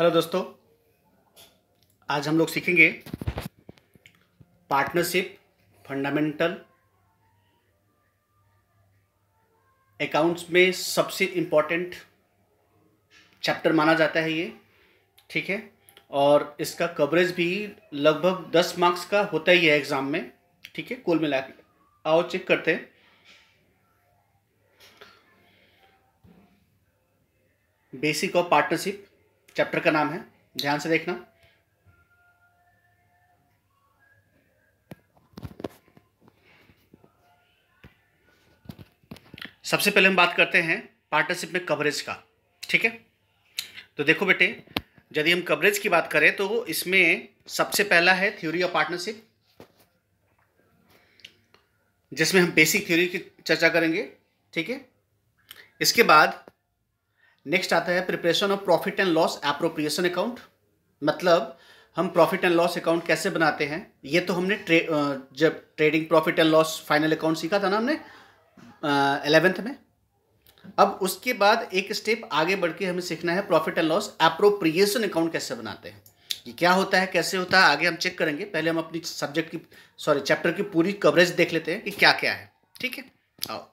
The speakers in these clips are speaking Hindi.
हेलो दोस्तों आज हम लोग सीखेंगे पार्टनरशिप फंडामेंटल अकाउंट्स में सबसे इम्पॉर्टेंट चैप्टर माना जाता है ये ठीक है और इसका कवरेज भी लगभग दस मार्क्स का होता ही है एग्ज़ाम में ठीक है कुल मिला के आओ चेक करते हैं बेसिक ऑफ पार्टनरशिप चैप्टर का नाम है ध्यान से देखना सबसे पहले हम बात करते हैं पार्टनरशिप में कवरेज का ठीक है तो देखो बेटे यदि हम कवरेज की बात करें तो इसमें सबसे पहला है थ्योरी ऑफ पार्टनरशिप जिसमें हम बेसिक थ्योरी की चर्चा करेंगे ठीक है इसके बाद नेक्स्ट आता है preparation of profit and loss appropriation account मतलब हम प्रॉफिट एंड लॉस अकाउंट कैसे बनाते हैं ये तो हमने ट्रे, जब trading profit and loss final account सीखा था ना हमने एलेवेंथ में अब उसके बाद एक स्टेप आगे बढ़ के हमें सीखना है profit and loss appropriation account कैसे बनाते हैं ये क्या होता है कैसे होता है आगे हम चेक करेंगे पहले हम अपनी सब्जेक्ट की सॉरी चैप्टर की पूरी कवरेज देख लेते हैं कि क्या क्या है ठीक है आओ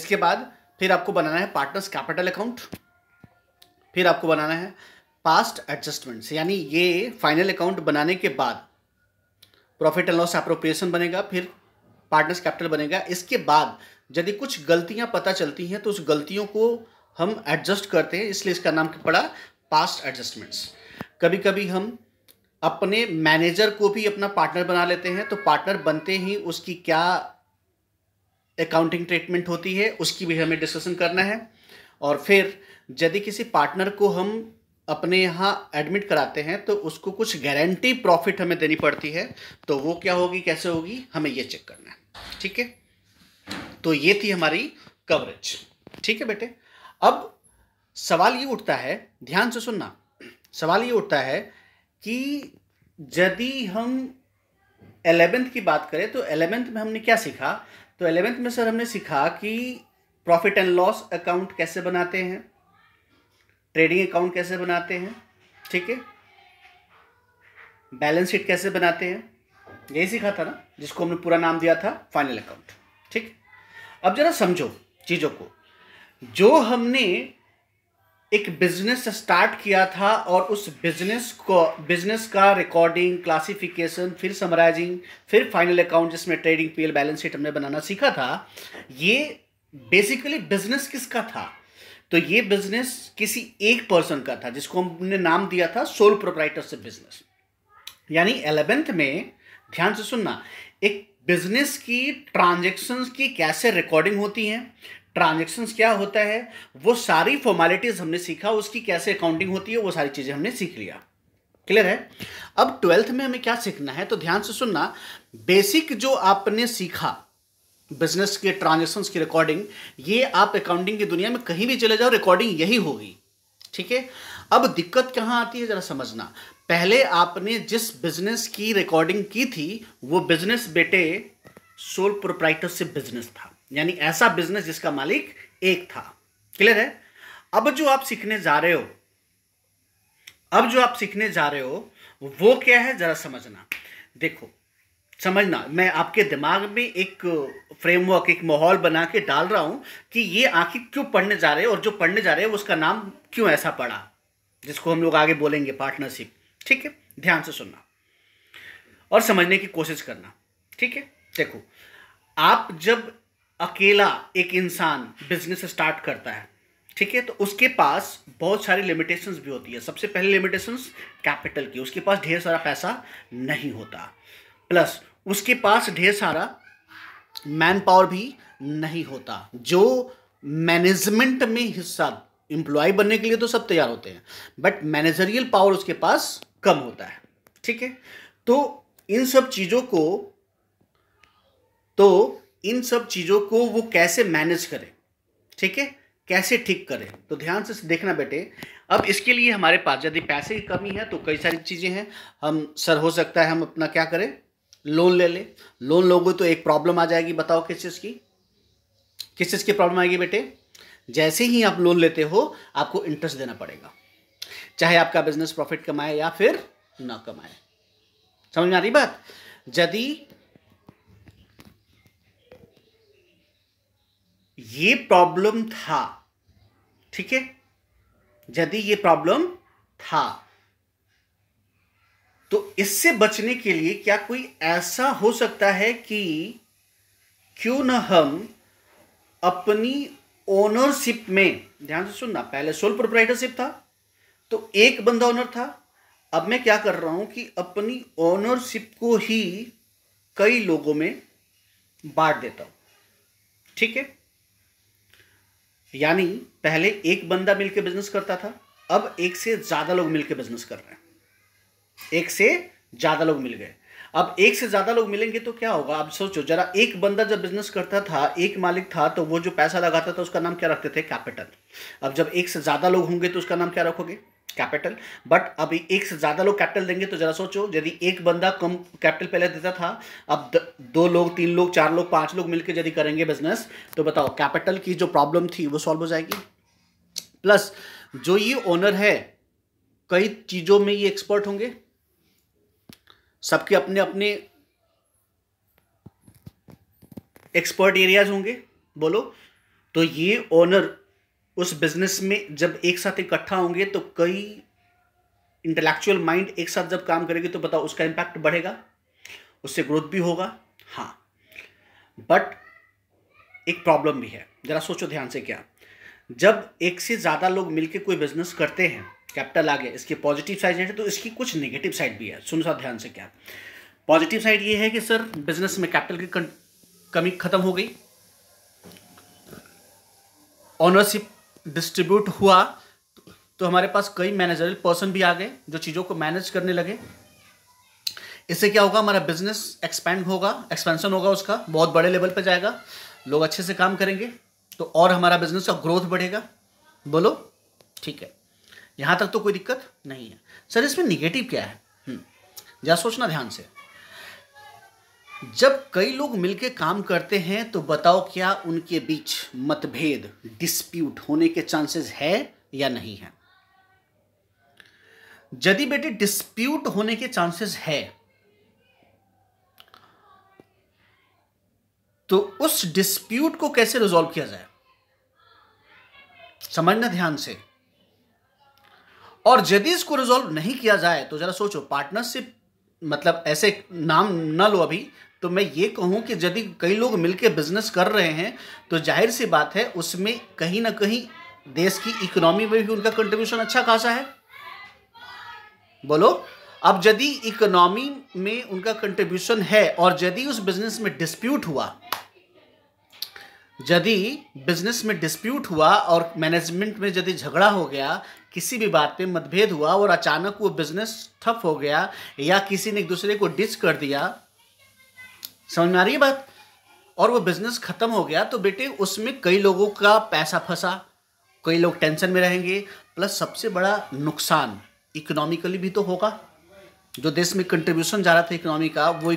इसके बाद फिर आपको बनाना है पार्टनर्स कैपिटल अकाउंट फिर आपको बनाना है पास्ट एडजस्टमेंट्स यानी ये फाइनल अकाउंट बनाने के बाद प्रॉफिट एंड लॉस अप्रोप्रिएशन बनेगा फिर पार्टनर्स कैपिटल बनेगा इसके बाद यदि कुछ गलतियां पता चलती हैं तो उस गलतियों को हम एडजस्ट करते हैं इसलिए इसका नाम पड़ा पास्ट एडजस्टमेंट्स कभी कभी हम अपने मैनेजर को भी अपना पार्टनर बना लेते हैं तो पार्टनर बनते ही उसकी क्या अकाउंटिंग ट्रीटमेंट होती है उसकी भी हमें डिस्कशन करना है और फिर यदि किसी पार्टनर को हम अपने यहाँ एडमिट कराते हैं तो उसको कुछ गारंटी प्रॉफिट हमें देनी पड़ती है तो वो क्या होगी कैसे होगी हमें ये चेक करना है ठीक है तो ये थी हमारी कवरेज ठीक है बेटे अब सवाल ये उठता है ध्यान से सुनना सवाल ये उठता है कि यदि हम एलेवेंथ की बात करें तो एलेवेंथ में हमने क्या सीखा तो एलेवेंथ में सर हमने सीखा कि प्रॉफिट एंड लॉस अकाउंट कैसे बनाते हैं ट्रेडिंग अकाउंट कैसे बनाते हैं ठीक है बैलेंस शीट कैसे बनाते हैं यही सीखा था ना जिसको हमने पूरा नाम दिया था फाइनल अकाउंट ठीक अब जरा समझो चीज़ों को जो हमने एक बिजनेस स्टार्ट किया था और उस बिजनेस को बिजनेस का रिकॉर्डिंग क्लासिफिकेशन फिर समराइजिंग फिर फाइनल अकाउंट जिसमें ट्रेडिंग पीएल बैलेंस शीट हमने बनाना सीखा था ये बेसिकली बिजनेस किसका था तो ये बिजनेस किसी एक पर्सन का था जिसको हमने नाम दिया था सोल प्रोपराइटरशिप बिजनेस यानी एलेवेंथ में ध्यान से सुनना एक बिजनेस की ट्रांजेक्शन्स की कैसे रिकॉर्डिंग होती है ट्रांजेक्शन्स क्या होता है वो सारी फॉर्मेलिटीज हमने सीखा उसकी कैसे अकाउंटिंग होती है वो सारी चीज़ें हमने सीख लिया क्लियर है अब ट्वेल्थ में हमें क्या सीखना है तो ध्यान से सुनना बेसिक जो आपने सीखा बिजनेस के ट्रांजेक्शन की रिकॉर्डिंग ये आप अकाउंटिंग की दुनिया में कहीं भी चले जाओ रिकॉर्डिंग यही होगी ठीक है अब दिक्कत कहाँ आती है जरा समझना पहले आपने जिस बिजनेस की रिकॉर्डिंग की थी वो बिजनेस बेटे सोल प्रोप्राइटरशिप बिजनेस था यानी ऐसा बिजनेस जिसका मालिक एक था क्लियर है अब जो आप सीखने जा रहे हो अब जो आप सीखने जा रहे हो वो क्या है जरा समझना देखो समझना मैं आपके दिमाग में एक फ्रेमवर्क एक माहौल बना के डाल रहा हूँ कि ये आखिर क्यों पढ़ने जा रहे हैं और जो पढ़ने जा रहे हैं उसका नाम क्यों ऐसा पड़ा जिसको हम लोग आगे बोलेंगे पार्टनरशिप ठीक है ध्यान से सुनना और समझने की कोशिश करना ठीक है देखो आप जब अकेला एक इंसान बिजनेस स्टार्ट करता है ठीक है तो उसके पास बहुत सारी लिमिटेशंस भी होती है सबसे पहले लिमिटेशंस कैपिटल की उसके पास ढेर सारा पैसा नहीं होता प्लस उसके पास ढेर सारा मैन पावर भी नहीं होता जो मैनेजमेंट में हिस्सा इंप्लॉय बनने के लिए तो सब तैयार होते हैं बट मैनेजरियल पावर उसके पास कम होता है ठीक है तो इन सब चीज़ों को तो इन सब चीज़ों को वो कैसे मैनेज करें ठीक है कैसे ठीक करें तो ध्यान से देखना बेटे अब इसके लिए हमारे पास यदि पैसे की कमी है तो कई सारी चीज़ें हैं हम सर हो सकता है हम अपना क्या करें लोन ले ले लोन लोगे तो एक प्रॉब्लम आ जाएगी बताओ किस चीज़ की किस चीज़ की प्रॉब्लम आएगी बेटे जैसे ही आप लोन लेते हो आपको इंटरेस्ट देना पड़ेगा चाहे आपका बिजनेस प्रॉफिट कमाए या फिर ना कमाए समझ में आ रही बात यदि ये प्रॉब्लम था ठीक है यदि ये प्रॉब्लम था तो इससे बचने के लिए क्या कोई ऐसा हो सकता है कि क्यों ना हम अपनी ओनरशिप में ध्यान से सुनना पहले सोल प्रोप्राइटरशिप था तो एक बंदा ओनर था अब मैं क्या कर रहा हूं कि अपनी ओनरशिप को ही कई लोगों में बांट देता हूं ठीक है यानी पहले एक बंदा मिलकर बिजनेस करता था अब एक से ज्यादा लोग मिलकर बिजनेस कर रहे हैं एक से ज़्यादा लोग मिल गए अब एक से ज़्यादा लोग मिलेंगे तो क्या होगा अब सोचो जरा एक बंदा जब बिजनेस करता था एक मालिक था तो वो जो पैसा लगाता था उसका नाम क्या रखते थे कैपिटल अब जब एक से ज़्यादा लोग होंगे तो उसका नाम क्या रखोगे कैपिटल बट अब एक से ज़्यादा लोग कैपिटल देंगे तो जरा सोचो यदि एक बंदा कम कैपिटल पहले देता था अब द, दो लोग तीन लोग चार लोग पांच लोग मिलकर यदि करेंगे बिजनेस तो बताओ कैपिटल की जो प्रॉब्लम थी वो सॉल्व हो जाएगी प्लस जो ये ओनर है कई चीज़ों में ये एक्सपर्ट होंगे सबके अपने अपने एक्सपर्ट एरियाज होंगे बोलो तो ये ओनर उस बिजनेस में जब एक साथ इकट्ठा होंगे तो कई इंटेलेक्चुअल माइंड एक साथ जब काम करेंगे तो बताओ उसका इम्पैक्ट बढ़ेगा उससे ग्रोथ भी होगा हाँ बट एक प्रॉब्लम भी है ज़रा सोचो ध्यान से क्या जब एक से ज़्यादा लोग मिलकर कोई बिजनेस करते हैं कैपिटल आ गया इसकी पॉजिटिव साइड है तो इसकी कुछ नेगेटिव साइड भी है सुनो सा ध्यान से क्या पॉजिटिव साइड ये है कि सर बिजनेस में कैपिटल की कमी खत्म हो गई ऑनरशिप डिस्ट्रीब्यूट हुआ तो हमारे पास कई मैनेजर पर्सन भी आ गए जो चीज़ों को मैनेज करने लगे इससे क्या होगा हमारा बिजनेस एक्सपेंड होगा एक्सपेंशन होगा उसका बहुत बड़े लेवल पर जाएगा लोग अच्छे से काम करेंगे तो और हमारा बिजनेस का ग्रोथ बढ़ेगा बोलो ठीक है यहाँ तक तो कोई दिक्कत नहीं है सर इसमें निगेटिव क्या है हम्म, जा सोचना ध्यान से जब कई लोग मिलकर काम करते हैं तो बताओ क्या उनके बीच मतभेद डिस्प्यूट होने के चांसेस है या नहीं है यदि बेटे डिस्प्यूट होने के चांसेस है तो उस डिस्प्यूट को कैसे रिजॉल्व किया जाए समझना ध्यान से और यदि इसको रिजोल्व नहीं किया जाए तो जरा सोचो पार्टनरशिप मतलब ऐसे नाम ना लो अभी तो मैं ये कहूँ कि यदि कई लोग मिलकर बिजनेस कर रहे हैं तो जाहिर सी बात है उसमें कहीं ना कहीं देश की इकोनॉमी में भी उनका कंट्रीब्यूशन अच्छा खासा है बोलो अब यदि इकोनॉमी में उनका कंट्रीब्यूशन है और यदि उस बिजनेस में डिस्प्यूट हुआ यदि बिजनेस में डिस्प्यूट हुआ और मैनेजमेंट में यदि झगड़ा हो गया किसी भी बात पे मतभेद हुआ और अचानक वो बिजनेस ठप हो गया या किसी ने एक दूसरे को डिच कर दिया समझ में आ रही है बात और वो बिजनेस खत्म हो गया तो बेटे उसमें कई लोगों का पैसा फंसा कई लोग टेंशन में रहेंगे प्लस सबसे बड़ा नुकसान इकोनॉमिकली भी तो होगा जो देश में कंट्रीब्यूशन जा रहा था इकोनॉमी का वो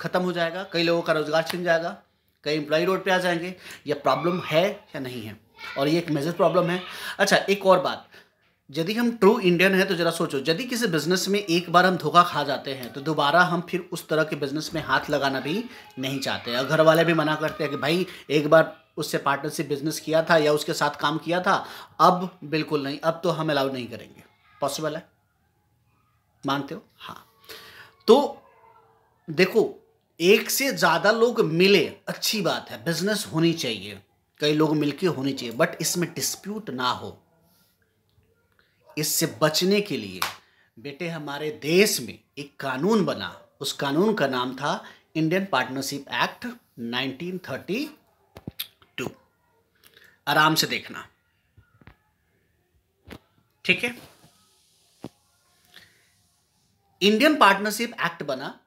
ख़त्म हो जाएगा कई लोगों का रोजगार छिन जाएगा कई एम्प्लॉय रोड पे आ जाएंगे यह प्रॉब्लम है या नहीं है और ये एक मेजर प्रॉब्लम है अच्छा एक और बात यदि हम ट्रू इंडियन हैं तो जरा सोचो यदि किसी बिजनेस में एक बार हम धोखा खा जाते हैं तो दोबारा हम फिर उस तरह के बिजनेस में हाथ लगाना भी नहीं चाहते और घर वाले भी मना करते हैं कि भाई एक बार उससे पार्टनरशिप बिजनेस किया था या उसके साथ काम किया था अब बिल्कुल नहीं अब तो हम अलाउ नहीं करेंगे पॉसिबल है मानते हो हाँ तो देखो एक से ज़्यादा लोग मिले अच्छी बात है बिजनेस होनी चाहिए कई लोग मिलके होनी चाहिए बट इसमें डिस्प्यूट ना हो इससे बचने के लिए बेटे हमारे देश में एक कानून बना उस कानून का नाम था इंडियन पार्टनरशिप एक्ट 1932 आराम से देखना ठीक है इंडियन पार्टनरशिप एक्ट बना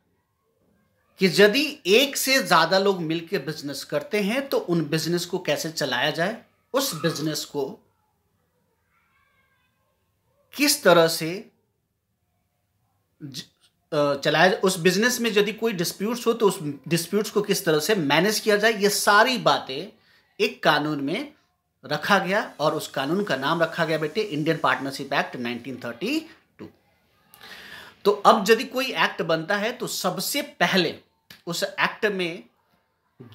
कि यदि एक से ज़्यादा लोग मिलकर बिजनेस करते हैं तो उन बिजनेस को कैसे चलाया जाए उस बिजनेस को किस तरह से चलाया उस बिजनेस में यदि कोई डिस्प्यूट्स हो तो उस डिस्प्यूट्स को किस तरह से मैनेज किया जाए ये सारी बातें एक कानून में रखा गया और उस कानून का नाम रखा गया बेटे इंडियन पार्टनरशिप एक्ट 1932 तो अब यदि कोई एक्ट बनता है तो सबसे पहले उस एक्ट में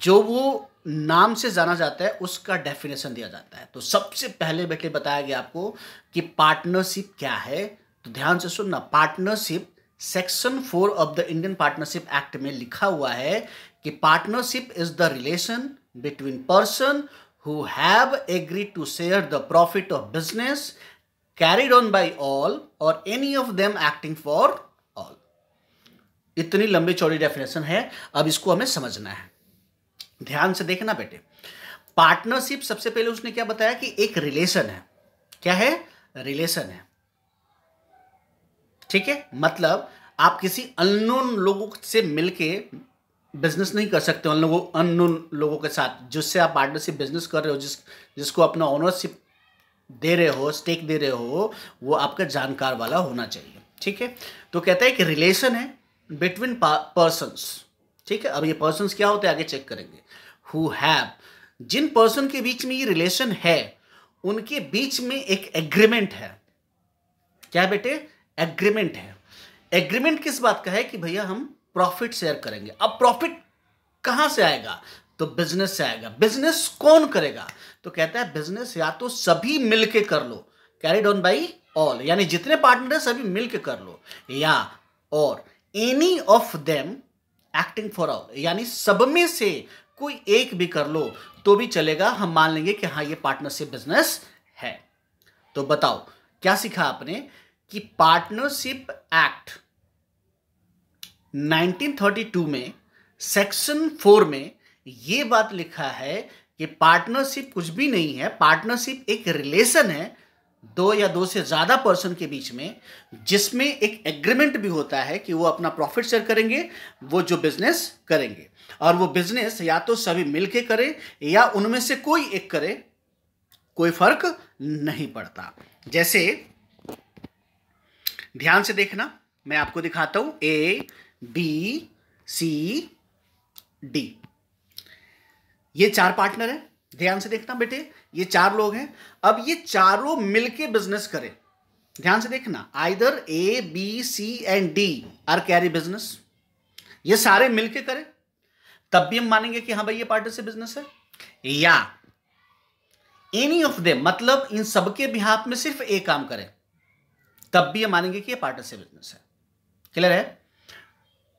जो वो नाम से जाना जाता है उसका डेफिनेशन दिया जाता है तो सबसे पहले बेटे बताया गया आपको कि पार्टनरशिप क्या है तो ध्यान से सुनना partnership section four of the Indian partnership act में लिखा हुआ है कि partnership is the relation between person who have agree to share the profit of business carried on by all or any of them acting for all इतनी लंबी चौड़ी डेफिनेशन है अब इसको हमें समझना है ध्यान से देखना बेटे पार्टनरशिप सबसे पहले उसने क्या बताया कि एक रिलेशन है क्या है रिलेशन है ठीक है मतलब आप किसी अननोन लोगों से मिलके बिजनेस नहीं कर सकते उन लोगों अननोन लोगों के साथ जिससे आप पार्टनरशिप बिजनेस कर रहे हो जिस जिसको अपना ओनरशिप दे रहे हो स्टेक दे रहे हो वो आपका जानकार वाला होना चाहिए ठीक है तो कहता है कि रिलेशन है बिटवीन पर्सनस ठीक है अब ये पर्सनस क्या होते हैं आगे चेक करेंगे हु हैव जिन पर्सन के बीच में ये रिलेशन है उनके बीच में एक एग्रीमेंट है क्या बेटे एग्रीमेंट है एग्रीमेंट किस बात का है कि भैया हम प्रॉफिट शेयर करेंगे अब प्रॉफिट कहां से आएगा तो बिजनेस से आएगा बिजनेस कौन करेगा तो कहता है बिजनेस या तो सभी मिलके कर लो कैरिड ऑन बाई ऑल यानी जितने पार्टनर है सभी मिलके कर लो या or any of them acting for all यानी सब में से कोई एक भी कर लो तो भी चलेगा हम मान लेंगे कि हाँ ये पार्टनरशिप बिजनेस है तो बताओ क्या सीखा आपने कि पार्टनरशिप एक्ट 1932 में सेक्शन फोर में ये बात लिखा है कि पार्टनरशिप कुछ भी नहीं है पार्टनरशिप एक रिलेशन है दो या दो से ज़्यादा पर्सन के बीच में जिसमें एक एग्रीमेंट भी होता है कि वो अपना प्रॉफिट शेयर करेंगे वो जो बिजनेस करेंगे और वो बिजनेस या तो सभी मिलके करें या उनमें से कोई एक करे कोई फर्क नहीं पड़ता जैसे ध्यान से देखना मैं आपको दिखाता हूं ए बी सी डी ये चार पार्टनर है ध्यान से देखना बेटे ये चार लोग हैं अब ये चारों मिलके बिजनेस करें ध्यान से देखना either A B C and D are carry business ये सारे मिलके करें तब भी हम मानेंगे कि हाँ भाई ये पार्टनर से बिजनेस है या एनी ऑफ दे मतलब इन सबके बिहाफ में सिर्फ एक काम करें तब भी ये मानेंगे कि ये पार्टनर से बिजनेस है क्लियर है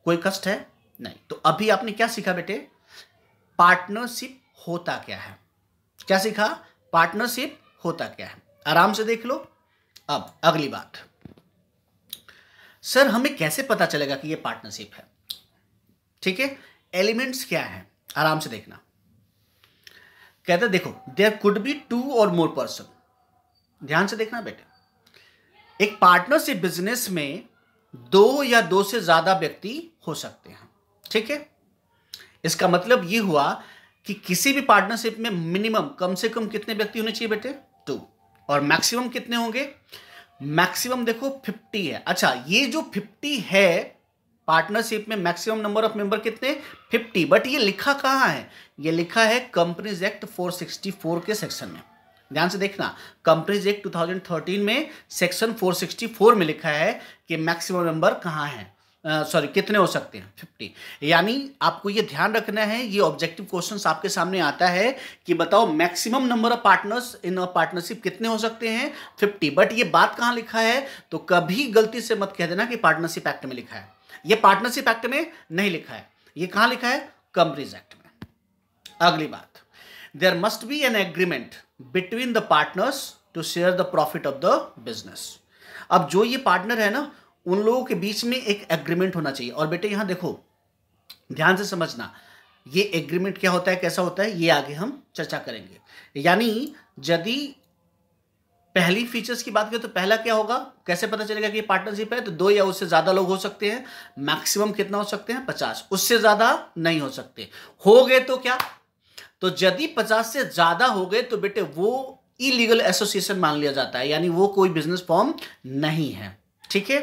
कोई कष्ट है नहीं तो अभी आपने क्या सीखा बेटे पार्टनरशिप होता क्या है क्या सीखा पार्टनरशिप होता क्या है आराम से देख लो अब अगली बात सर हमें कैसे पता चलेगा कि ये पार्टनरशिप है ठीक है एलिमेंट्स क्या है आराम से देखना कहते देखो देर कुड बी टू और मोर पर्सन ध्यान से देखना बेटे एक पार्टनरशिप बिजनेस में दो या दो से ज्यादा व्यक्ति हो सकते हैं ठीक है इसका मतलब यह हुआ कि किसी भी पार्टनरशिप में मिनिमम कम से कम कितने व्यक्ति होने चाहिए बेटे टू और मैक्सिमम कितने होंगे मैक्सिमम देखो फिफ्टी है अच्छा ये जो फिफ्टी है पार्टनरशिप में मैक्सिमम नंबर ऑफ मेंबर कितने 50 बट ये लिखा कहाँ है ये लिखा है कंपनीज एक्ट 464 के सेक्शन में ध्यान से देखना कंपनीज एक्ट 2013 में सेक्शन 464 में लिखा है कि मैक्सिमम नंबर कहाँ है सॉरी कितने हो सकते हैं फिफ्टी यानी आपको ये ध्यान रखना है ये ऑब्जेक्टिव क्वेश्चन आपके सामने आता है कि बताओ maximum number of partners in a partnership कितने हो सकते हैं फिफ्टी बट ये बात कहाँ लिखा है तो कभी गलती से मत कह देना कि पार्टनरशिप एक्ट में लिखा है ये पार्टनरशिप एक्ट में नहीं लिखा है ये कहां लिखा है कंपनीज एक्ट में अगली बात there must be an agreement between the partners to share the profit of the business अब जो ये पार्टनर है ना उन लोगों के बीच में एक एग्रीमेंट होना चाहिए और बेटे यहां देखो ध्यान से समझना ये एग्रीमेंट क्या होता है कैसा होता है ये आगे हम चर्चा करेंगे यानी यदि पहली फीचर्स की बात करें तो पहला क्या होगा कैसे पता चलेगा कि पार्टनरशिप है तो दो या उससे ज़्यादा लोग हो सकते हैं मैक्सिमम कितना हो सकते हैं पचास उससे ज़्यादा नहीं हो सकते हो गए तो क्या तो यदि पचास से ज़्यादा हो गए तो बेटे वो इलीगल एसोसिएशन मान लिया जाता है यानी वो कोई बिजनेस फॉर्म नहीं है ठीक है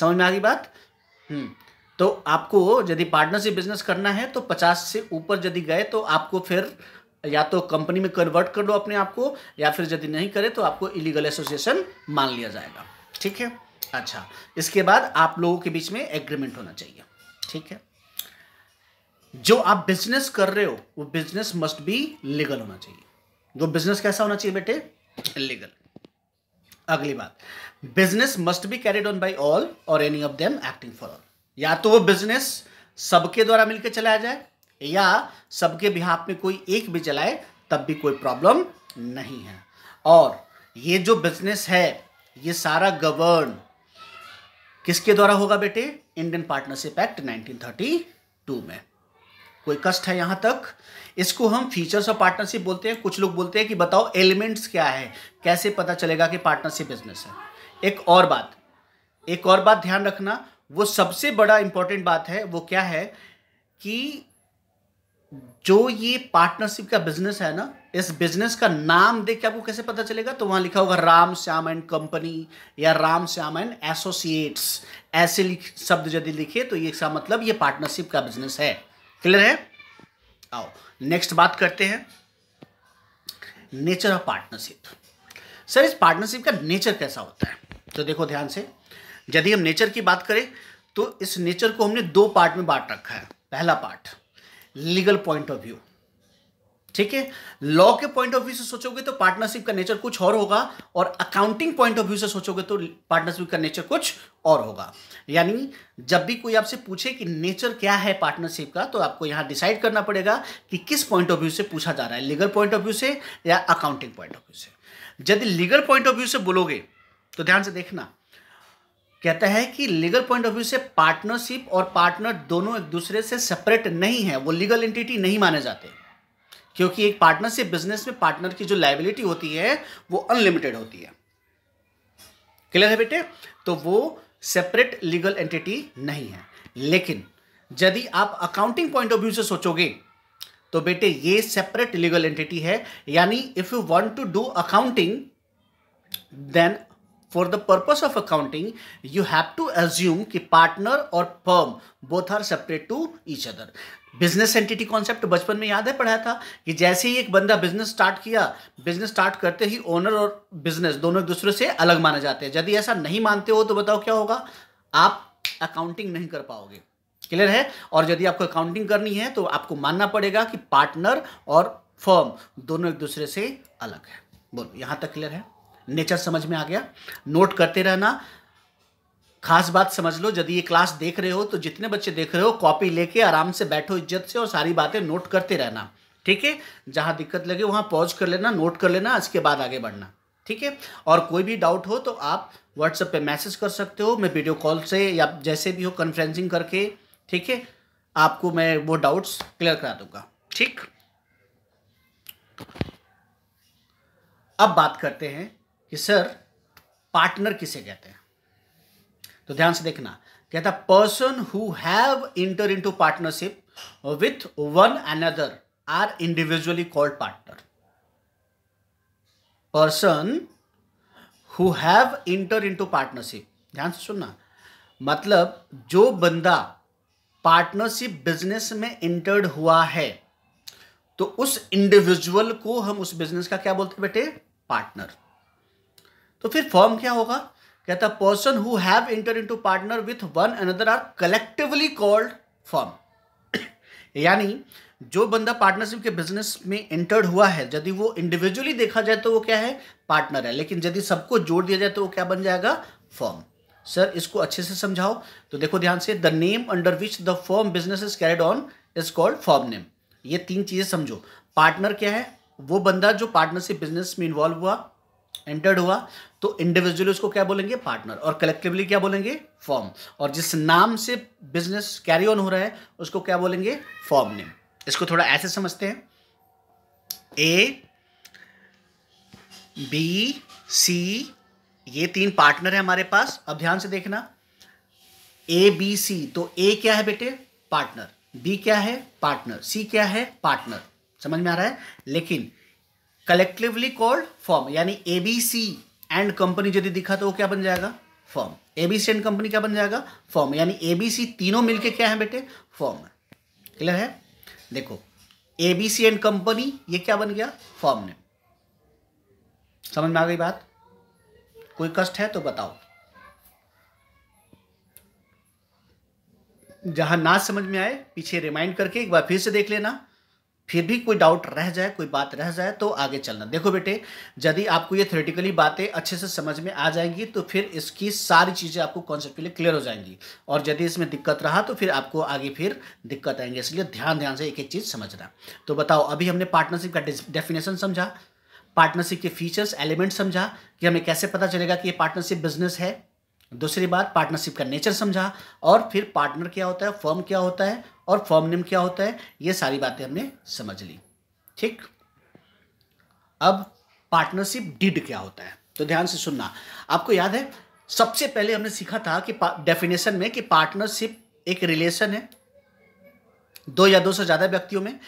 समझ में आ गई बात हम्म। तो आपको यदि पार्टनरशिप बिजनेस करना है तो पचास से ऊपर यदि गए तो आपको फिर या तो कंपनी में कन्वर्ट कर लो अपने आप को या फिर यदि नहीं करे तो आपको इलीगल एसोसिएशन मान लिया जाएगा ठीक है अच्छा इसके बाद आप लोगों के बीच में एग्रीमेंट होना चाहिए ठीक है जो आप बिजनेस कर रहे हो वो बिजनेस मस्ट बी लीगल होना चाहिए जो बिजनेस कैसा होना चाहिए बेटे लीगल अगली बात business must be carried on by all or any of them acting for all या तो वो बिजनेस सबके द्वारा मिलकर चलाया जाए या सबके बिहाफ में कोई एक भी चलाए तब भी कोई प्रॉब्लम नहीं है और ये जो बिजनेस है ये सारा गवर्न किसके द्वारा होगा बेटे इंडियन पार्टनरशिप एक्ट 1932 में कोई कष्ट है यहां तक इसको हम फीचर्स ऑफ पार्टनरशिप बोलते हैं कुछ लोग बोलते हैं कि बताओ एलिमेंट्स क्या है कैसे पता चलेगा कि पार्टनरशिप बिजनेस है एक और बात एक और बात ध्यान रखना वो सबसे बड़ा इंपॉर्टेंट बात है वो क्या है कि जो ये पार्टनरशिप का बिजनेस है ना इस बिजनेस का नाम देख के आपको कैसे पता चलेगा तो वहां लिखा होगा राम श्याम एंड कंपनी या राम श्याम एंड एसोसिएट्स ऐसे शब्द यदि लिखे तो ये इसका मतलब ये पार्टनरशिप का बिजनेस है क्लियर है आओ नेक्स्ट बात करते हैं नेचर ऑफ पार्टनरशिप सर इस पार्टनरशिप का नेचर कैसा होता है तो देखो ध्यान से यदि हम नेचर की बात करें तो इस नेचर को हमने दो पार्ट में बांट रखा है पहला part legal point of view ठीक है लॉ के पॉइंट ऑफ व्यू से सोचोगे तो पार्टनरशिप का नेचर कुछ और होगा और अकाउंटिंग पॉइंट ऑफ व्यू से सोचोगे तो पार्टनरशिप का नेचर कुछ और होगा यानी जब भी कोई आपसे पूछे कि नेचर क्या है पार्टनरशिप का तो आपको यहां डिसाइड करना पड़ेगा कि किस पॉइंट ऑफ व्यू से पूछा जा रहा है लीगल पॉइंट ऑफ व्यू से या अकाउंटिंग पॉइंट ऑफ व्यू से यदि लीगल पॉइंट ऑफ व्यू से बोलोगे तो ध्यान से देखना कहता है कि लीगल पॉइंट ऑफ व्यू से पार्टनरशिप और पार्टनर दोनों एक दूसरे से सेपरेट नहीं है वो लीगल एंटिटी नहीं माने जाते क्योंकि एक पार्टनरशिप बिजनेस में पार्टनर की जो लाइबिलिटी होती है वो अनलिमिटेड होती है क्लियर है बेटे तो वो सेपरेट लीगल एंटिटी नहीं है लेकिन यदि आप अकाउंटिंग पॉइंट ऑफ व्यू से सोचोगे तो बेटे ये सेपरेट लीगल एंटिटी है यानी if you want to do accounting then for the purpose of accounting you have to assume कि पार्टनर और firm both are separate to each other business entity concept बचपन में याद है पढ़ाया था कि जैसे ही एक बंदा बिजनेस स्टार्ट किया बिजनेस स्टार्ट करते ही ओनर और बिजनेस दोनों एक दूसरे से अलग माने जाते हैं यदि ऐसा नहीं मानते हो तो बताओ क्या होगा आप अकाउंटिंग नहीं कर पाओगे क्लियर है और यदि आपको अकाउंटिंग करनी है तो आपको मानना पड़ेगा कि पार्टनर और फर्म दोनों एक दूसरे से अलग है बोलो यहाँ तक क्लियर है नेचर समझ में आ गया नोट करते रहना खास बात समझ लो यदि ये क्लास देख रहे हो तो जितने बच्चे देख रहे हो कॉपी लेके आराम से बैठो इज्जत से और सारी बातें नोट करते रहना ठीक है जहाँ दिक्कत लगे वहाँ पॉज कर लेना नोट कर लेना इसके बाद आगे बढ़ना ठीक है और कोई भी डाउट हो तो आप व्हाट्सएप पे मैसेज कर सकते हो मैं वीडियो कॉल से या जैसे भी हो कन्फ्रेंसिंग करके ठीक है आपको मैं वो डाउट्स क्लियर करा दूंगा ठीक अब बात करते हैं कि सर पार्टनर किसे कहते हैं तो ध्यान से देखना कहता person who have enter into partnership with one another are individually called partner person who have enter into partnership ध्यान से सुनना मतलब जो बंदा पार्टनरशिप बिजनेस में इंटर्ड हुआ है तो उस इंडिविजुअल को हम उस बिजनेस का क्या बोलते हैं बेटे पार्टनर तो फिर फॉर्म क्या होगा कहता person who have enter into partner with one another are collectively called firm यानी जो बंदा पार्टनरशिप के बिजनेस में इंटर्ड हुआ है यदि वो इंडिविजुअली देखा जाए तो वो क्या है पार्टनर है लेकिन यदि सबको जोड़ दिया जाए तो वो क्या बन जाएगा फॉर्म सर इसको अच्छे से समझाओ तो देखो ध्यान से the name under which the firm business is carried on is called firm name ये तीन चीज़ें समझो पार्टनर क्या है वो बंदा जो पार्टनरशिप बिजनेस में इन्वॉल्व हुआ एंटर्ड हुआ तो इंडिविजुअली उसको क्या बोलेंगे पार्टनर और कलेक्टिवली क्या बोलेंगे फॉर्म और जिस नाम से बिजनेस कैरी ऑन हो रहा है उसको क्या बोलेंगे फॉर्म नेम इसको थोड़ा ऐसे समझते हैं ए बी सी ये तीन पार्टनर है हमारे पास अब ध्यान से देखना ए बी सी तो ए क्या है बेटे पार्टनर बी क्या है पार्टनर सी क्या है पार्टनर समझ में आ रहा है लेकिन कलेक्टिवली कॉल्ड फॉर्म यानी एबीसी एंड कंपनी यदि दिखा तो वो क्या बन जाएगा फॉर्म एबीसी एंड कंपनी क्या बन जाएगा फॉर्म यानी एबीसी तीनों मिलके क्या है बेटे फॉर्म क्लियर है देखो एबीसी एंड कंपनी ये क्या बन गया फॉर्म ने समझ में आ गई बात कोई कष्ट है तो बताओ जहां ना समझ में आए पीछे रिमाइंड करके एक बार फिर से देख लेना फिर भी कोई डाउट रह जाए कोई बात रह जाए तो आगे चलना देखो बेटे यदि आपको ये थ्रेटिकली बातें अच्छे से समझ में आ जाएंगी तो फिर इसकी सारी चीज़ें आपको कॉन्सेप्टली क्लियर हो जाएंगी और यदि इसमें दिक्कत रहा तो फिर आपको आगे फिर दिक्कत आएंगे इसलिए ध्यान ध्यान से एक एक चीज़ समझना तो बताओ अभी हमने पार्टनरशिप का डेफिनेशन समझा पार्टनरशिप के फीचर्स एलिमेंट समझा कि हमें कैसे पता चलेगा कि ये पार्टनरशिप बिजनेस है दूसरी बात पार्टनरशिप का नेचर समझा और फिर पार्टनर क्या होता है फर्म क्या होता है और फॉर्म नेम क्या होता है ये सारी बातें हमने समझ ली ठीक अब पार्टनरशिप डिड क्या होता है तो ध्यान से सुनना आपको याद है सबसे पहले हमने सीखा था कि डेफिनेशन में कि पार्टनरशिप एक रिलेशन है दो या दो से ज़्यादा व्यक्तियों में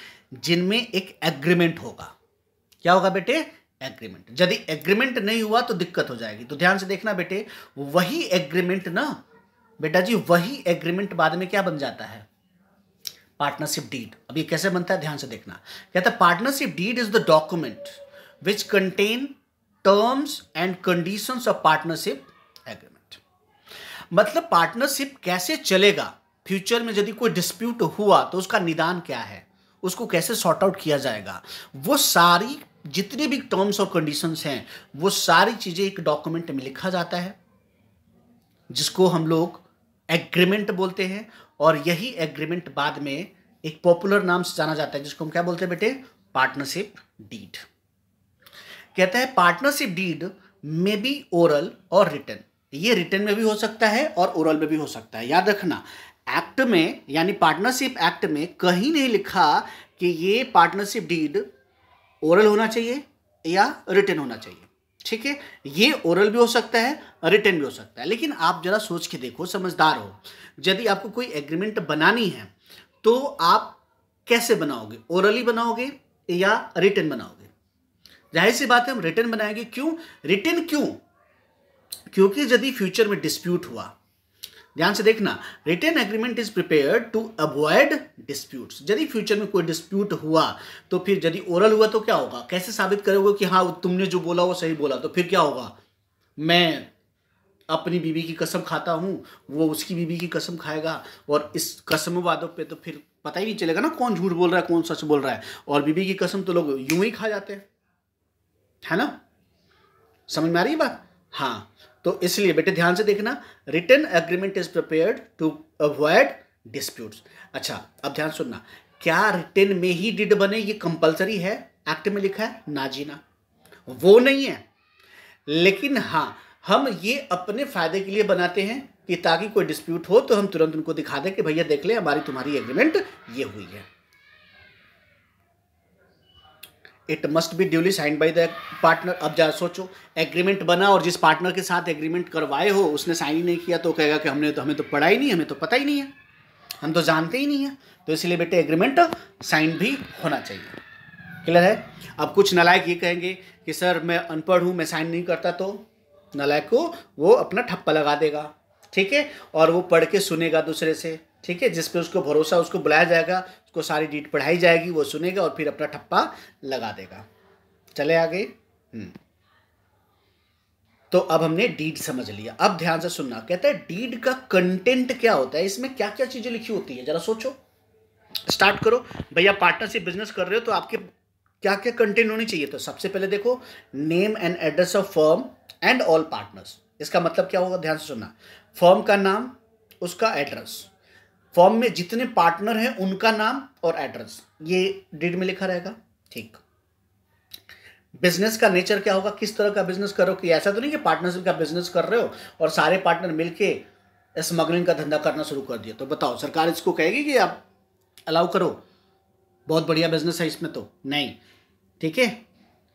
जिनमें एक एग्रीमेंट होगा क्या होगा बेटे एग्रीमेंट यदि एग्रीमेंट नहीं हुआ तो दिक्कत हो जाएगी तो ध्यान से देखना बेटे वही एग्रीमेंट ना बेटा जी वही एग्रीमेंट बाद में क्या बन जाता है पार्टनरशिप डीड अब ये कैसे बनता है ध्यान से देखना कहता है partnership deed is the document which contain terms and conditions of partnership agreement मतलब पार्टनरशिप कैसे चलेगा फ्यूचर में यदि कोई डिस्प्यूट हुआ तो उसका निदान क्या है उसको कैसे सॉर्ट आउट किया जाएगा वो सारी जितनी भी टर्म्स और कंडीशंस हैं वो सारी चीज़ें एक डॉक्यूमेंट में लिखा जाता है जिसको हम लोग एग्रीमेंट बोलते हैं और यही एग्रीमेंट बाद में एक पॉपुलर नाम से जाना जाता है जिसको हम क्या बोलते हैं बेटे पार्टनरशिप डीड कहते हैं पार्टनरशिप डीड में बी ओरल और रिटर्न ये रिटर्न में भी हो सकता है और ओरल में भी हो सकता है याद रखना एक्ट में यानी पार्टनरशिप एक्ट में कहीं नहीं लिखा कि ये पार्टनरशिप डीड ओरल होना चाहिए या रिटर्न होना चाहिए ठीक है ये ओरल भी हो सकता है रिटर्न भी हो सकता है लेकिन आप जरा सोच के देखो समझदार हो यदि आपको कोई एग्रीमेंट बनानी है तो आप कैसे बनाओगे ओरली बनाओगे या रिटर्न बनाओगे जाहिर सी बात है हम रिटर्न बनाएंगे क्यों रिटर्न क्यों क्योंकि यदि फ्यूचर में डिस्प्यूट हुआ ध्यान से देखना written agreement is prepare to avoid disputes यदि फ्यूचर में कोई डिस्प्यूट हुआ तो फिर यदि ओरल हुआ तो क्या होगा कैसे साबित करोगे कि हाँ तुमने जो बोला वो सही बोला तो फिर क्या होगा मैं अपनी बीबी की कसम खाता हूँ वो उसकी बीबी की कसम खाएगा और इस कसम वादों पर तो फिर पता ही नहीं चलेगा ना कौन झूठ बोल रहा है कौन सच बोल रहा है और बीबी की कसम तो लोग यूं ही खा जाते हैं है ना समझ में आ रही है बात हाँ तो इसलिए बेटे ध्यान से देखना written agreement is prepared to avoid disputes अच्छा अब ध्यान सुनना क्या रिटर्न में ही डिड बने ये कंपलसरी है एक्ट में लिखा है ना जीना वो नहीं है लेकिन हाँ हम ये अपने फायदे के लिए बनाते हैं कि ताकि कोई डिस्प्यूट हो तो हम तुरंत उनको दिखा दें कि भैया देख ले हमारी तुम्हारी एग्रीमेंट ये हुई है it must be duly sign by the partner अब जा सोचो एग्रीमेंट बना और जिस पार्टनर के साथ एग्रीमेंट करवाए हो उसने साइन ही नहीं किया तो कहेगा कि हमने तो हमें तो पढ़ा ही नहीं हमें तो पता ही नहीं है हम तो जानते ही नहीं है तो इसलिए बेटे एग्रीमेंट साइन भी होना चाहिए क्लियर है अब कुछ नलायक ये कहेंगे कि सर मैं अनपढ़ हूँ मैं साइन नहीं करता तो नलायक को वो अपना ठप्पा लगा देगा ठीक है और वो पढ़ के सुनेगा दूसरे से ठीक है जिस पे उसको भरोसा उसको बुलाया जाएगा उसको सारी डीट पढ़ाई जाएगी वो सुनेगा और फिर अपना ठप्पा लगा देगा चले आगे हम्म। तो अब हमने डीड समझ लिया अब ध्यान से सुनना कहता है डीड का कंटेंट क्या होता है इसमें क्या क्या चीज़ें लिखी होती है जरा सोचो स्टार्ट करो भैया पार्टनरशिप बिजनेस कर रहे हो तो आपके क्या क्या कंटेंट होनी चाहिए तो सबसे पहले देखो name and address of firm and all partners इसका मतलब क्या होगा ध्यान से सुनना फर्म का नाम उसका एड्रेस फॉर्म में जितने पार्टनर हैं उनका नाम और एड्रेस ये डेट में लिखा रहेगा ठीक बिजनेस का नेचर क्या होगा किस तरह का बिजनेस करो कि ऐसा तो नहीं कि पार्टनरशिप का बिजनेस कर रहे हो और सारे पार्टनर मिलके स्मगलिंग का धंधा करना शुरू कर दिया तो बताओ सरकार इसको कहेगी कि आप अलाउ करो बहुत बढ़िया बिजनेस है इसमें तो नहीं ठीक है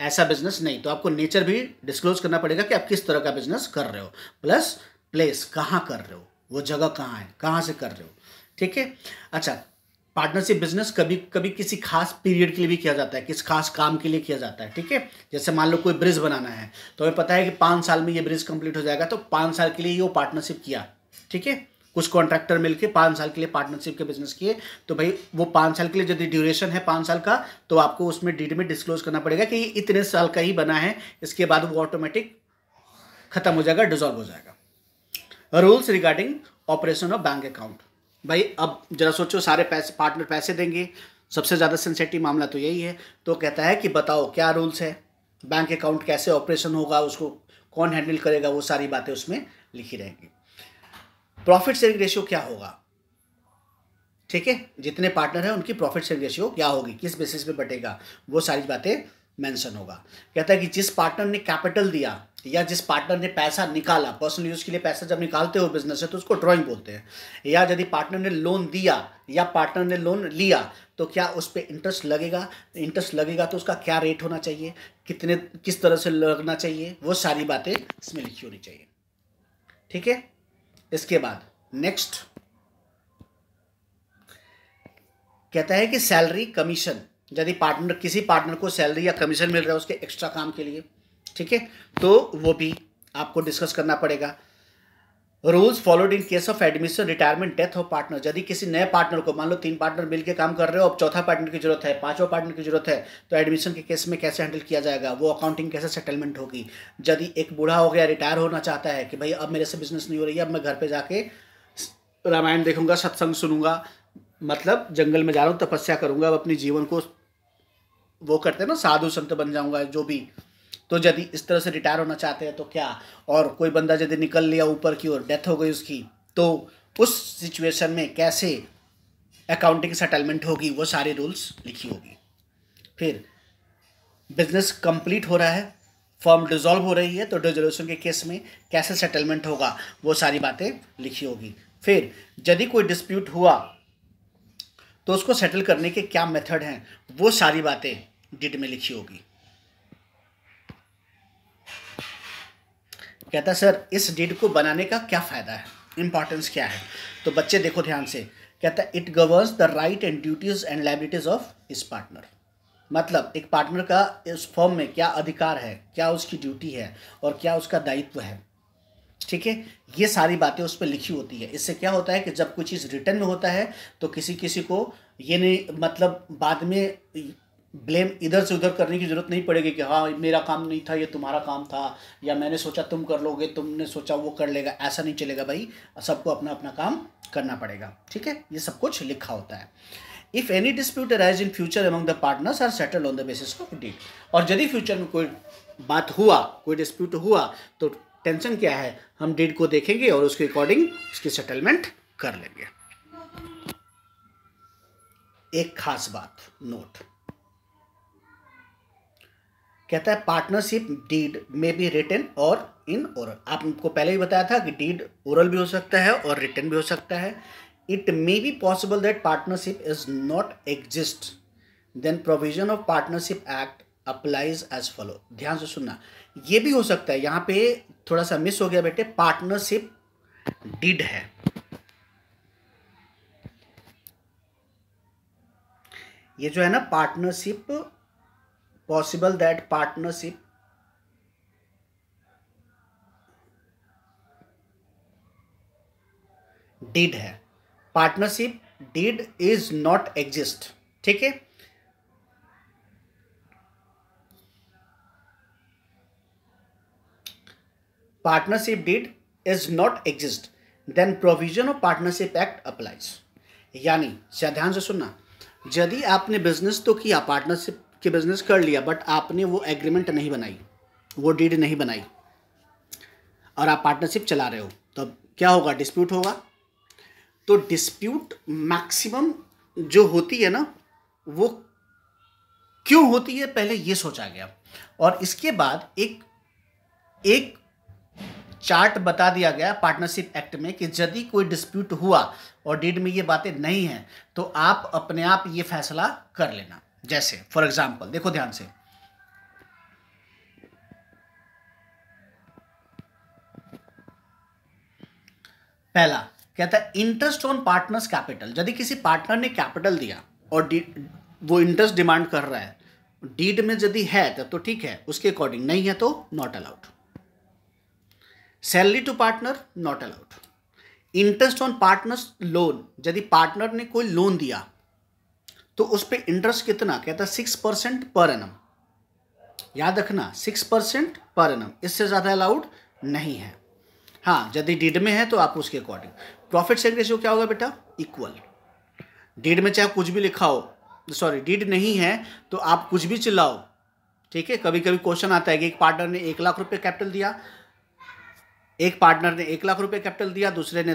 ऐसा बिजनेस नहीं तो आपको नेचर भी डिस्क्लोज करना पड़ेगा कि आप किस तरह का बिजनेस कर रहे हो प्लस प्लेस कहाँ कर रहे हो वो जगह कहाँ है कहाँ से कर रहे हो ठीक है अच्छा पार्टनरशिप बिजनेस कभी कभी किसी खास पीरियड के लिए भी किया जाता है किस खास काम के लिए किया जाता है ठीक है जैसे मान लो कोई ब्रिज बनाना है तो हमें पता है कि पाँच साल में ये ब्रिज कंप्लीट हो जाएगा तो पाँच साल के लिए वो पार्टनरशिप किया ठीक है कुछ कॉन्ट्रैक्टर मिलके पाँच साल के लिए पार्टनरशिप के बिजनेस किए तो भाई वो पाँच साल के लिए यदि ड्यूरेशन है पाँच साल का तो आपको उसमें डीड में डिस्क्लोज करना पड़ेगा कि ये इतने साल का ही बना है इसके बाद वो ऑटोमेटिक खत्म हो जाएगा डिजॉल्व हो जाएगा rules regarding operation of bank account भाई अब जरा सोचो सारे पैसे पार्टनर पैसे देंगे सबसे ज़्यादा सेंसेटिव मामला तो यही है तो कहता है कि बताओ क्या रूल्स है बैंक अकाउंट कैसे ऑपरेशन होगा उसको कौन हैंडल करेगा वो सारी बातें उसमें लिखी रहेंगी प्रॉफिट सेलिंग रेशियो क्या होगा ठीक है जितने पार्टनर हैं उनकी प्रॉफिट सेलिंग रेशियो क्या होगी किस बेसिस पे बटेगा वो सारी बातें मेंशन होगा कहता है कि जिस पार्टनर ने कैपिटल दिया या जिस पार्टनर ने पैसा निकाला पर्सनल यूज़ के लिए पैसा जब निकालते हो बिजनेस से तो उसको ड्राइंग बोलते हैं या यदि पार्टनर ने लोन दिया या पार्टनर ने लोन लिया तो क्या उस पर इंटरेस्ट लगेगा इंटरेस्ट लगेगा तो उसका क्या रेट होना चाहिए कितने किस तरह से लगना चाहिए वो सारी बातें इसमें लिखी होनी चाहिए ठीक है इसके बाद नेक्स्ट कहता है कि सैलरी कमीशन यदि पार्टनर किसी पार्टनर को सैलरी या कमीशन मिल रहा है उसके एक्स्ट्रा काम के लिए ठीक है तो वो भी आपको डिस्कस करना पड़ेगा rules followed in case of admission retirement death of partner यदि किसी नए पार्टनर को मान लो तीन पार्टनर मिलकर काम कर रहे हो अब चौथा पार्टनर की जरूरत है पांचवा पार्टनर की जरूरत है तो एडमिशन के केस में कैसे हैंडल किया जाएगा वो अकाउंटिंग कैसे सेटलमेंट होगी यदि एक बूढ़ा हो गया रिटायर होना चाहता है कि भाई अब मेरे से बिजनेस नहीं हो रही है अब मैं घर पर जाके रामायण देखूंगा सत्संग सुनूंगा मतलब जंगल में जा रहा हूँ तपस्या करूंगा अब अपने जीवन को वो करते हैं ना साधु संत बन जाऊंगा जो भी तो यदि इस तरह से रिटायर होना चाहते हैं तो क्या और कोई बंदा यदि निकल लिया ऊपर की ओर डेथ हो गई उसकी तो उस सिचुएशन में कैसे अकाउंटिंग सेटलमेंट होगी वो सारे रूल्स लिखी होगी फिर बिजनेस कंप्लीट हो रहा है फॉर्म डिजॉल्व हो रही है तो डिजोल्यूशन के केस में कैसे सेटलमेंट होगा वो सारी बातें लिखी होगी फिर यदि कोई डिस्प्यूट हुआ तो उसको सेटल करने के क्या मेथड हैं वो सारी बातें डिट में लिखी होगी कहता सर इस डेट को बनाने का क्या फ़ायदा है इम्पॉर्टेंस क्या है तो बच्चे देखो ध्यान से कहता है it governs the right and duties and liabilities of इस पार्टनर मतलब एक पार्टनर का इस फॉर्म में क्या अधिकार है क्या उसकी ड्यूटी है और क्या उसका दायित्व है ठीक है ये सारी बातें उस पर लिखी होती है इससे क्या होता है कि जब कोई चीज़ रिटर्न में होता है तो किसी किसी को ये नहीं मतलब बाद में ब्लेम इधर से उधर करने की ज़रूरत नहीं पड़ेगी कि हाँ मेरा काम नहीं था ये तुम्हारा काम था या मैंने सोचा तुम कर लोगे तुमने सोचा वो कर लेगा ऐसा नहीं चलेगा भाई सबको अपना अपना काम करना पड़ेगा ठीक है ये सब कुछ लिखा होता है if any dispute arise in future among the partners are settle on the basis of deed और यदि फ्यूचर में कोई बात हुआ कोई डिस्प्यूट हुआ तो टेंशन क्या है हम डेट को देखेंगे और उसके अकॉर्डिंग उसकी सेटलमेंट कर लेंगे एक खास बात नोट कहता है पार्टनरशिप डीड में be written or in oral आपको पहले भी बताया था कि डीड ओरल भी हो सकता है और रिटर्न भी हो सकता है it may be possible that partnership is not exist then provision of partnership act applies as follow ध्यान से सुनना ये भी हो सकता है यहाँ पे थोड़ा सा मिस हो गया बेटे पार्टनरशिप डीड है ये जो है ना partnership possible that partnership deed है partnership deed is not exist ठीक है partnership deed is not exist then provision of partnership act applies यानी ध्यान से सुनना यदि आपने बिजनेस तो किया पार्टनरशिप कि बिज़नेस कर लिया बट आपने वो एग्रीमेंट नहीं बनाई वो डीड नहीं बनाई और आप पार्टनरशिप चला रहे हो तो क्या होगा डिस्प्यूट होगा तो डिस्प्यूट मैक्सिमम जो होती है ना वो क्यों होती है पहले ये सोचा गया और इसके बाद एक एक चार्ट बता दिया गया पार्टनरशिप एक्ट में कि यदि कोई डिस्प्यूट हुआ और डीड में ये बातें नहीं हैं तो आप अपने आप ये फैसला कर लेना जैसे फॉर एग्जाम्पल देखो ध्यान से पहला कहता है इंटरेस्ट ऑन पार्टनर्स कैपिटल यदि किसी पार्टनर ने कैपिटल दिया और वो इंटरेस्ट डिमांड कर रहा है डीड में यदि है तब तो ठीक है उसके अकॉर्डिंग नहीं है तो not allowed salary to partner not allowed interest on partners loan यदि पार्टनर ने कोई लोन दिया तो उस पर इंटरेस्ट कितना कहता है सिक्स परसेंट पर एनम याद रखना सिक्स परसेंट पर एनम इससे ज़्यादा अलाउड नहीं है हाँ यदि डीड में है तो आप उसके अकॉर्डिंग प्रॉफिट सेल रेशियो क्या होगा बेटा इक्वल डीड में चाहे कुछ भी लिखा हो सॉरी डीड नहीं है तो आप कुछ भी चिल्लाओ ठीक है कभी कभी क्वेश्चन आता है कि एक पार्टनर ने एक लाख रुपये कैपिटल दिया एक पार्टनर ने एक लाख रुपए कैपिटल दिया दूसरे ने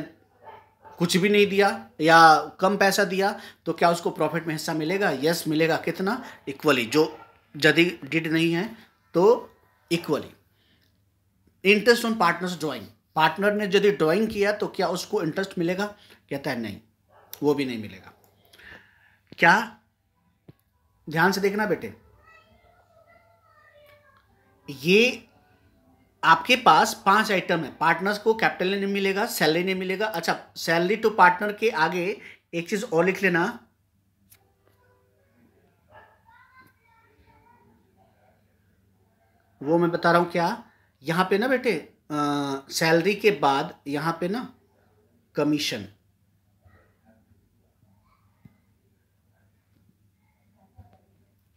कुछ भी नहीं दिया या कम पैसा दिया तो क्या उसको प्रॉफिट में हिस्सा मिलेगा यस मिलेगा कितना इक्वली जो यदि डिड नहीं है तो equally interest on partners drawing partner ने यदि ड्राइंग किया तो क्या उसको इंटरेस्ट मिलेगा कहता है नहीं वो भी नहीं मिलेगा क्या ध्यान से देखना बेटे ये आपके पास पांच आइटम है पार्टनर्स को कैपिटल नहीं मिलेगा सैलरी नहीं मिलेगा अच्छा सैलरी टू पार्टनर के आगे एक चीज और लिख लेना वो मैं बता रहा हूं क्या यहां पे ना बेटे सैलरी के बाद यहां पे ना कमीशन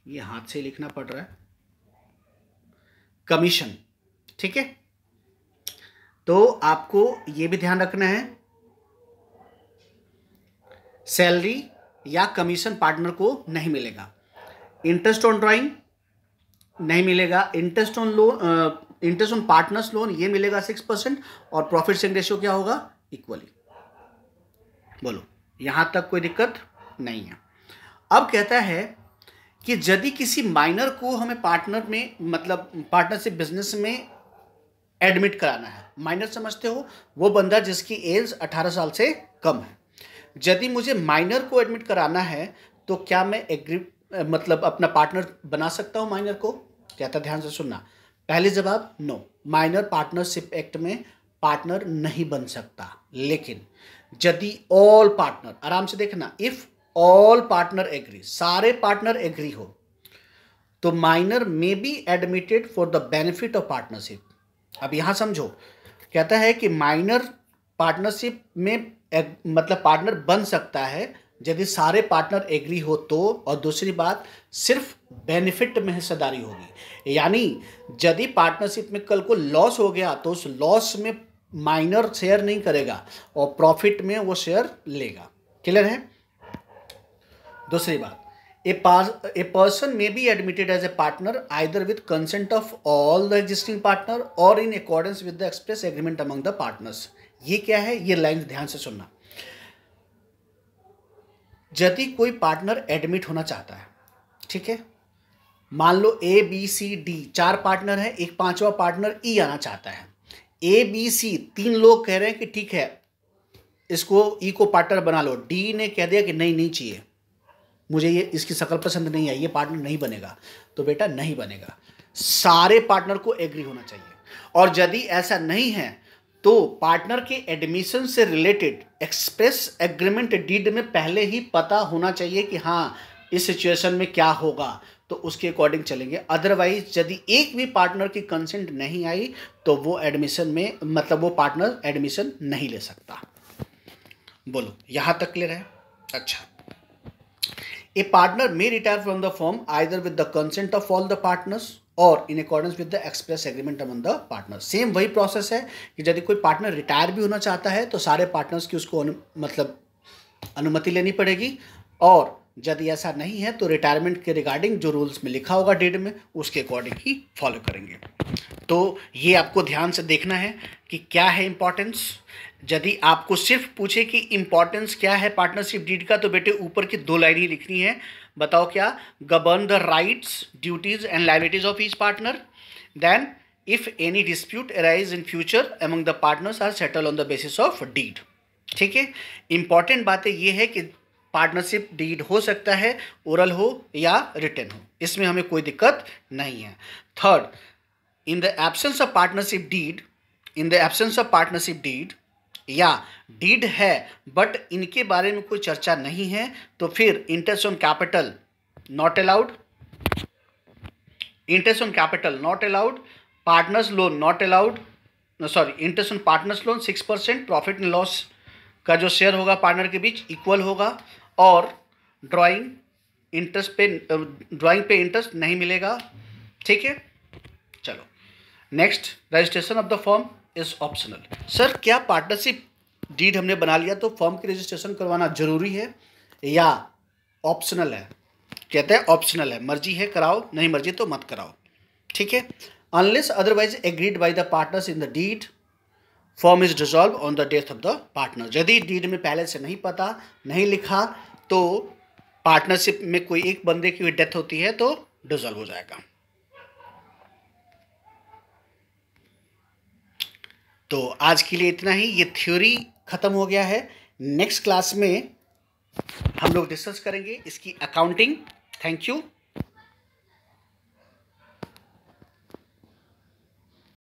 ये हाथ से लिखना पड़ रहा है कमीशन ठीक है तो आपको ये भी ध्यान रखना है सैलरी या कमीशन पार्टनर को नहीं मिलेगा इंटरेस्ट ऑन ड्राइंग नहीं मिलेगा interest on loan interest on partners loan ये मिलेगा सिक्स परसेंट और प्रॉफिट सेंग रेशियो क्या होगा इक्वली बोलो यहां तक कोई दिक्कत नहीं है अब कहता है कि यदि किसी माइनर को हमें पार्टनर में मतलब पार्टनरशिप बिजनेस में एडमिट कराना है माइनर समझते हो वो बंदा जिसकी एज 18 साल से कम है यदि मुझे माइनर को एडमिट कराना है तो क्या मैं एग्री मतलब अपना पार्टनर बना सकता हूँ माइनर को कहता ध्यान से सुनना पहले जवाब नो माइनर पार्टनरशिप एक्ट में पार्टनर नहीं बन सकता लेकिन यदि ऑल पार्टनर आराम से देखना इफ ऑल पार्टनर एग्री सारे पार्टनर एग्री हो तो minor may be admitted for the benefit of partnership अब यहाँ समझो कहता है कि माइनर पार्टनरशिप में एक, मतलब पार्टनर बन सकता है यदि सारे पार्टनर एग्री हो तो और दूसरी बात सिर्फ बेनिफिट में हिस्सेदारी होगी यानी यदि पार्टनरशिप में कल को लॉस हो गया तो उस लॉस में माइनर शेयर नहीं करेगा और प्रॉफिट में वो शेयर लेगा क्लियर है दूसरी बात a person may be admitted as a partner either with consent of all the existing partner or in accordance with the express agreement among the partners ये क्या है ये लाइन ध्यान से सुनना यदि कोई पार्टनर एडमिट होना चाहता है ठीक है मान लो ए बी सी डी चार पार्टनर है एक पांचवा पार्टनर ई e आना चाहता है ए बी सी तीन लोग कह रहे हैं कि ठीक है इसको ई e को पार्टनर बना लो डी ने कह दिया कि नहीं नहीं चाहिए मुझे ये इसकी शक्ल पसंद नहीं आई ये पार्टनर नहीं बनेगा तो बेटा नहीं बनेगा सारे पार्टनर को एग्री होना चाहिए और यदि ऐसा नहीं है तो पार्टनर के एडमिशन से रिलेटेड एक्सप्रेस एग्रीमेंट डीड में पहले ही पता होना चाहिए कि हाँ इस सिचुएशन में क्या होगा तो उसके अकॉर्डिंग चलेंगे अदरवाइज यदि एक भी पार्टनर की कंसेंट नहीं आई तो वो एडमिशन में मतलब वो पार्टनर एडमिशन नहीं ले सकता बोलो यहाँ तक क्लियर है अच्छा A partner may retire from the firm either with the consent of all the partners or in accordance with the express agreement among the partner same वही प्रोसेस है कि यदि कोई पार्टनर रिटायर भी होना चाहता है तो सारे पार्टनर्स की उसको अनु, मतलब अनुमति लेनी पड़ेगी और यदि ऐसा नहीं है तो रिटायरमेंट के रिगार्डिंग जो रूल्स में लिखा होगा डेट में उसके अकॉर्डिंग ही फॉलो करेंगे तो ये आपको ध्यान से देखना है कि क्या है इम्पोर्टेंस यदि आपको सिर्फ पूछे कि इंपॉर्टेंस क्या है पार्टनरशिप डीड का तो बेटे ऊपर की दो लाइन ही लिखनी है बताओ क्या govern the rights duties and liabilities of each partner then if any dispute arise in future among the partners are settle on the basis of deed ठीक है इंपॉर्टेंट बातें ये है कि पार्टनरशिप डीड हो सकता है ओरल हो या रिटर्न हो इसमें हमें कोई दिक्कत नहीं है third in the absence of partnership deed in the absence of partnership deed या डीड है बट इनके बारे में कोई चर्चा नहीं है तो फिर interest on capital not allowed interest on capital not allowed partners loan not allowed sorry interest on partners loan six percent profit and loss का जो शेयर होगा पार्टनर के बीच इक्वल होगा और ड्राइंग इंटरेस्ट पे ड्राइंग पे इंटरेस्ट नहीं मिलेगा ठीक है चलो next registration of the firm is optional sir क्या पार्टनरशिप डीड हमने बना लिया तो फॉर्म की रजिस्ट्रेशन करवाना जरूरी है या ऑप्शनल है कहते हैं ऑप्शनल है मर्जी है कराओ नहीं मर्जी तो मत कराओ ठीक है unless otherwise agreed by the partners in the deed form is dissolve on the death of the partner यदि डीड में पहले से नहीं पता नहीं लिखा तो पार्टनरशिप में कोई एक बंदे की डेथ होती है तो डिजॉल्व हो जाएगा तो आज के लिए इतना ही ये थ्योरी ख़त्म हो गया है नेक्स्ट क्लास में हम लोग डिस्कस करेंगे इसकी अकाउंटिंग थैंक यू